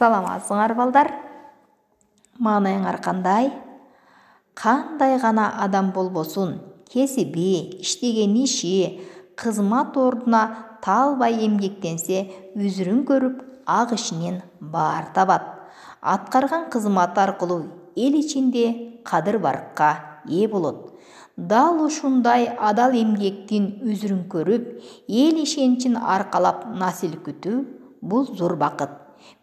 саламатсыңар балдар Маңайың арқандай? қандай ғана адам болбосын іштеге неше, неше қызмат орнына талбай емгектенсе өзірін көріп ақ ішінен бар табат. атқарған қызматы арқылы ел ішінде қадыр барыққа е болады дал ұшындай адал емгектен өзірін көріп, эл ішеншін арқалап насил күтүү бұл зор бақыт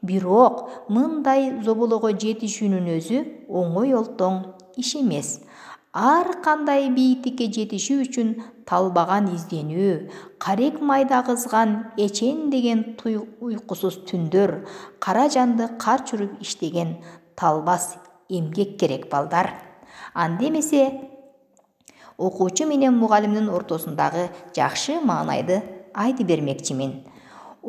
бирок мындай зобулого жетишүүнүн өзү оңой олтоң иш эмес ар кандай бийиктикке жетишүү үчүн талбаган изденүү карек майда кызган эчен деген уйкусуз түндөр кара жанды кар чүрүп иштеген талбас эмгек керек балдар анда эмесе окуучу менен мугалимдин ортосундагы жакшы маанайды айтып бермекчимин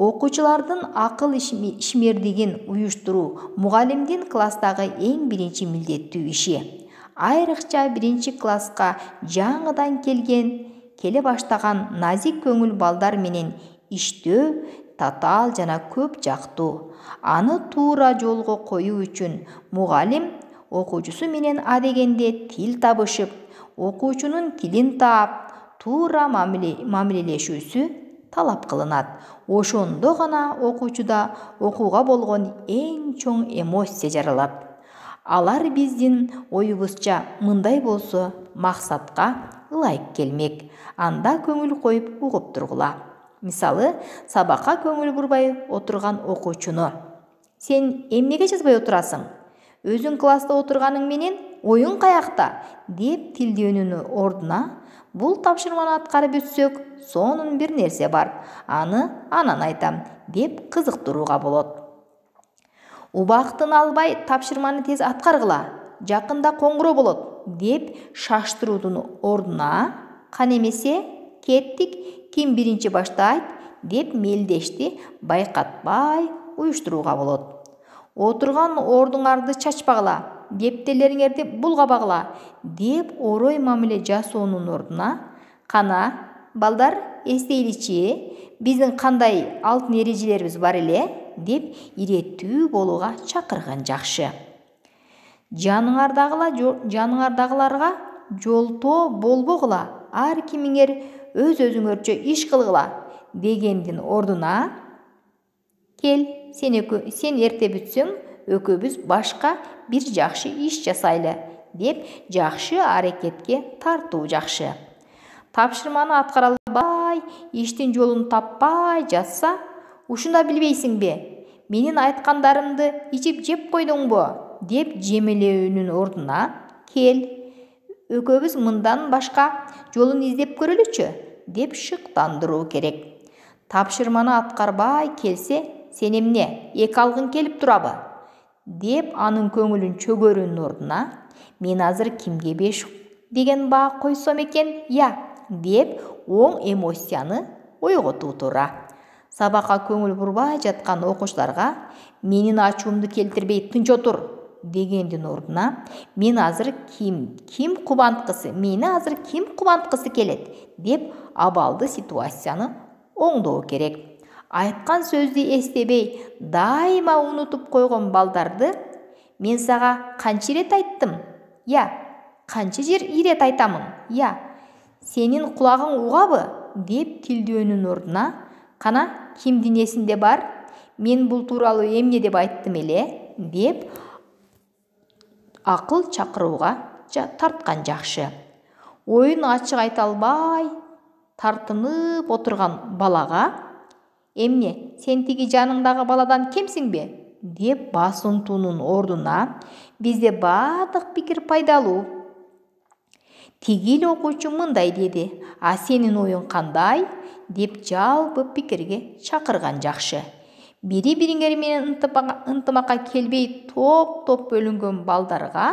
окуучулардын ақыл ишмердигин ұйыштыру мұғалімден кластағы ең бірінші милдеттүү иши Айрықша бірінші класска жаңыдан келген келе баштаған назик көңіл балдар менен иштөө татаал жана көп жақты. аны туура жолго қойу үчүн мұғалім окуучусу менен адегенде тил табышып окуучунун тилин таап туура мамилелешүүсү талап қылынады, ошондо гана окуучуда оқуға болгон эң чоң эмоция жаралат алар биздин оюбузча мындай болсо максатка ылайык келмек анда көңүл коюп угуп тургула мисалы сабакка көңүл бурбай отурган окуучуну сен эмнеге жазбай отурасың өзүң класста отурганың менен оюң каякта деп тилдөөнүн ордуна бул тапшырманы аткарып өтсөк сонун бир нерсе бар аны анан айтам деп кызыктырууга болот убактыны албай тапшырманы тез аткаргыла жакында коңгуроо болот деп шаштыруудун ордуна кан эмесе кеттик ким биринчи баштайт деп мелдешти байкатпай уюштурууга болот отурган ордуңарды чачпагыла дептелеріңерді бұлға бағыла деп орой мамиле жасоонун ордына, қана, балдар эстейличи біздің қандай алтын эрежелерибиз бар еле деп иретүү болуға шақырған жақшы. жаныңардағыларға жолто жолтоо болбогула ар кимиңер өз өзүңөрчө иш қылғыла дегендин ордына, кел сен, сен эрте бүтсөң экөөбүз башка бир жакшы иш жасайлы деп жакшы аракетке тартуу жакшы тапшырманы аткара албай иштин жолун таппай жатса ушуна билбейсиңби менин айткандарымды ичип жеп койдуңбу деп жемелөөнүн ордуна кел экөөбүз мындан башка жолун издеп көрөлүчү деп шыктандыруу керек тапшырманы аткарбай келсе сен эмне эки алгың келип турабы деп аның көңілін чөгөрүүнүн ордуна мен азыр кімге беш деген баа койсом екен «Я» иә» деп оң эмоцияны ойготуу туура сабакка көңіл бурбай жатқан оқушыларға менің ачуумду келтірбей тынч отур дегендин ордуна мен азыр ким ким құбантқысы азыр ким кубанткысы келет деп абалды ситуацияны оңдоо керек айтқан сөзді естебей дайыма ұнытып қойған балдарды мен саға қанша рет айттым иә қанша жер ирет айтамын иә сенің құлағың уғабы деп тілдеуінің орнына қана кімдінесінде денесінде бар мен бұл туралы емне деп айттым еле деп ақыл шақыруға тартқан жақшы ойын ашық айта албай, тартынып отырған балаға эмне сен тиги жаныңдагы баладан кемсің бе деп басынтуунун ордуна бизде баардык пикир пайдалуу тигил окуучу мындай деди а сенин оюң кандай деп жалпы пикирге шақырған жакшы бири бириңер менен ынтымакка келбей топ топ бөлүнгөн балдарга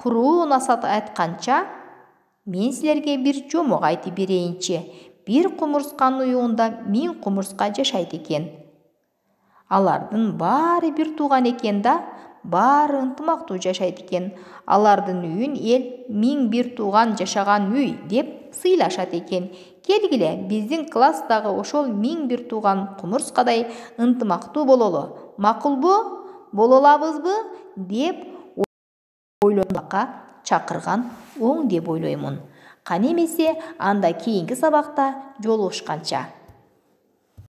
куруу насаат айтканча мен силерге бир жомок айтып берейинчи Бір құмырсқан ұйуында мен құмырсқа жашайды екен алардың бары бір туған екен да бары ынтымақтуу жашайды екен алардын үйін ел мен бир туған жашаған үй деп сыйлашат екен. келгиле биздин класстагы ошол миң бир туған құмырсқадай ынтымактуу бололу макулбу бұ? деп ойлонмакка чакырган оң деп ойлоймун Қанемесе, анда кейінгі сабақта ұшқанша.